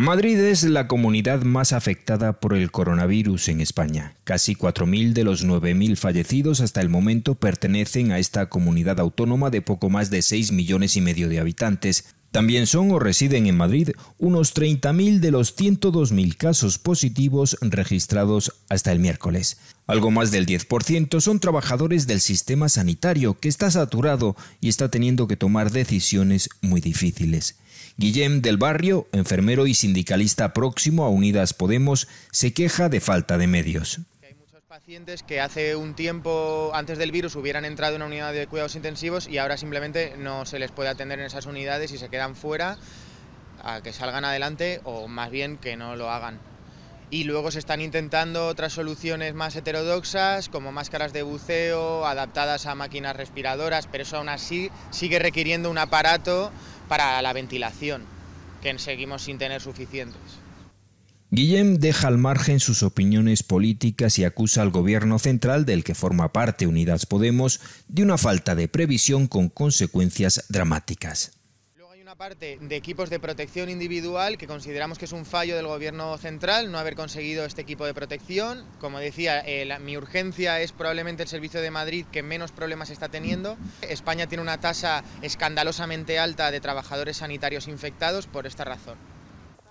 Madrid es la comunidad más afectada por el coronavirus en España. Casi 4.000 de los 9.000 fallecidos hasta el momento pertenecen a esta comunidad autónoma de poco más de 6 millones y medio de habitantes. También son o residen en Madrid unos 30.000 de los 102.000 casos positivos registrados hasta el miércoles. Algo más del 10% son trabajadores del sistema sanitario que está saturado y está teniendo que tomar decisiones muy difíciles. Guillem del Barrio, enfermero y sindicalista próximo a Unidas Podemos, se queja de falta de medios Hay muchos pacientes que hace un tiempo antes del virus hubieran entrado en una unidad de cuidados intensivos y ahora simplemente no se les puede atender en esas unidades y se quedan fuera a que salgan adelante o más bien que no lo hagan. Y luego se están intentando otras soluciones más heterodoxas como máscaras de buceo adaptadas a máquinas respiradoras, pero eso aún así sigue requiriendo un aparato para la ventilación, que seguimos sin tener suficientes. Guillem deja al margen sus opiniones políticas y acusa al gobierno central del que forma parte Unidas Podemos de una falta de previsión con consecuencias dramáticas una parte de equipos de protección individual que consideramos que es un fallo del gobierno central no haber conseguido este equipo de protección. Como decía, eh, mi urgencia es probablemente el servicio de Madrid que menos problemas está teniendo. España tiene una tasa escandalosamente alta de trabajadores sanitarios infectados por esta razón.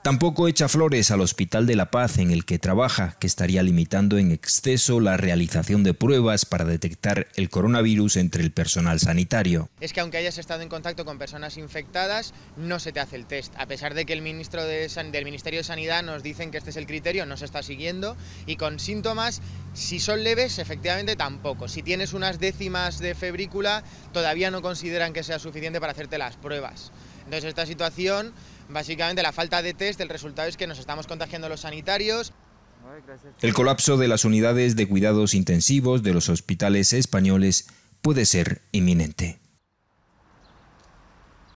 Tampoco echa flores al Hospital de la Paz en el que trabaja, que estaría limitando en exceso la realización de pruebas para detectar el coronavirus entre el personal sanitario. Es que aunque hayas estado en contacto con personas infectadas, no se te hace el test. A pesar de que el ministro del Ministerio de Sanidad nos dicen que este es el criterio, no se está siguiendo y con síntomas si son leves, efectivamente tampoco. Si tienes unas décimas de febrícula, todavía no consideran que sea suficiente para hacerte las pruebas. Entonces esta situación, básicamente la falta de test, el resultado es que nos estamos contagiando los sanitarios. El colapso de las unidades de cuidados intensivos de los hospitales españoles puede ser inminente.